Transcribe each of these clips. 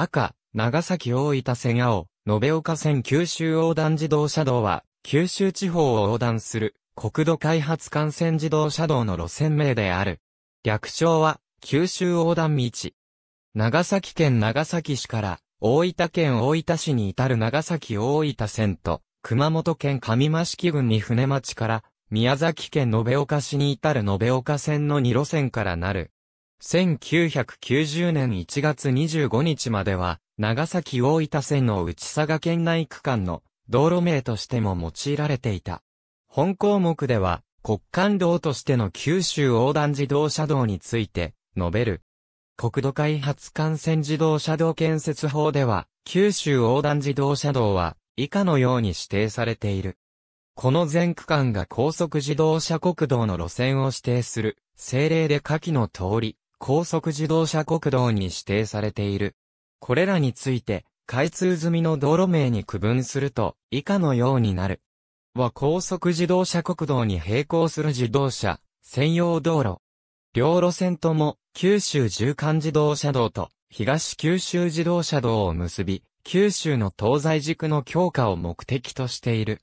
赤、長崎大分線青、延岡線九州横断自動車道は、九州地方を横断する、国土開発幹線自動車道の路線名である。略称は、九州横断道。長崎県長崎市から、大分県大分市に至る長崎大分線と、熊本県上益木郡に船町から、宮崎県延岡市に至る延岡線の2路線からなる、1990年1月25日までは、長崎大分線の内佐賀県内区間の道路名としても用いられていた。本項目では、国間道としての九州横断自動車道について、述べる。国土開発幹線自動車道建設法では、九州横断自動車道は、以下のように指定されている。この全区間が高速自動車国道の路線を指定する、政令で下記の通り、高速自動車国道に指定されている。これらについて、開通済みの道路名に区分すると、以下のようになる。は高速自動車国道に並行する自動車、専用道路。両路線とも、九州縦貫自動車道と、東九州自動車道を結び、九州の東西軸の強化を目的としている。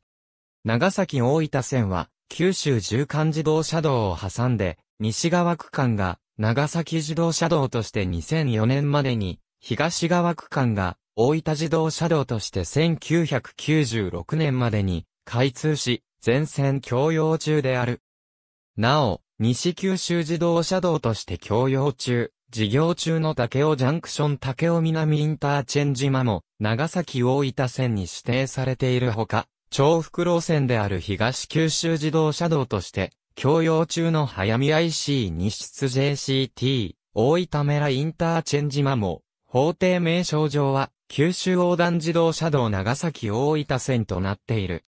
長崎大分線は、九州縦貫自動車道を挟んで、西側区間が長崎自動車道として2004年までに、東側区間が大分自動車道として1996年までに開通し、全線共用中である。なお、西九州自動車道として共用中、事業中の竹尾ジャンクション竹尾南インターチェンジ間も、長崎大分線に指定されているほか、重複路線である東九州自動車道として、供用中の早見 IC 西出 JCT、大分メラインターチェンジマも、法定名称上は、九州横断自動車道長崎大分線となっている。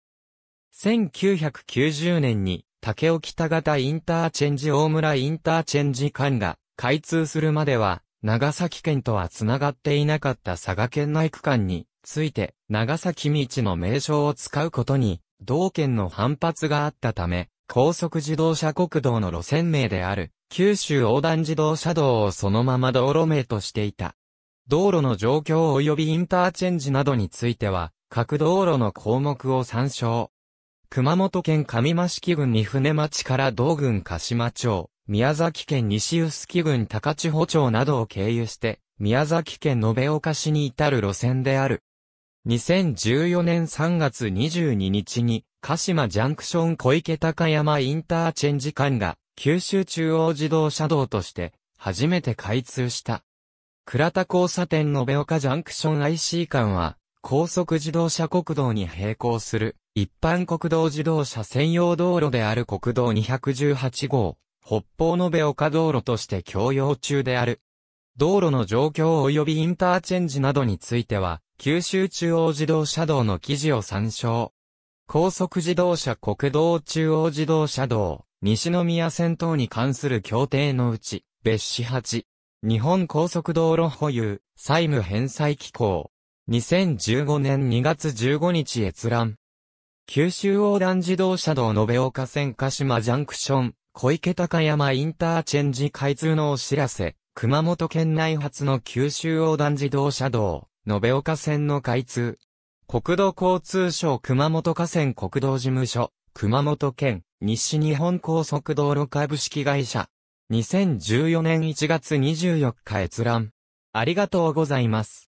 1990年に、竹尾北型インターチェンジ大村インターチェンジ間が開通するまでは、長崎県とはつながっていなかった佐賀県内区間について、長崎道の名称を使うことに、同県の反発があったため、高速自動車国道の路線名である、九州横断自動車道をそのまま道路名としていた。道路の状況及びインターチェンジなどについては、各道路の項目を参照。熊本県上増益郡三船町から道郡鹿島町、宮崎県西臼郡高千穂町などを経由して、宮崎県延岡市に至る路線である。2014年3月22日に、鹿島ジャンクション小池高山インターチェンジ間が、九州中央自動車道として、初めて開通した。倉田交差点の岡ジャンクション IC 間は、高速自動車国道に並行する、一般国道自動車専用道路である国道218号、北方の岡道路として供用中である。道路の状況及びインターチェンジなどについては、九州中央自動車道の記事を参照。高速自動車国道中央自動車道、西宮線等に関する協定のうち、別紙8、日本高速道路保有、債務返済機構、2015年2月15日閲覧。九州横断自動車道延岡線鹿島ジャンクション、小池高山インターチェンジ開通のお知らせ、熊本県内初の九州横断自動車道、延岡線の開通、国土交通省熊本河川国道事務所、熊本県、西日本高速道路株式会社。2014年1月24日閲覧。ありがとうございます。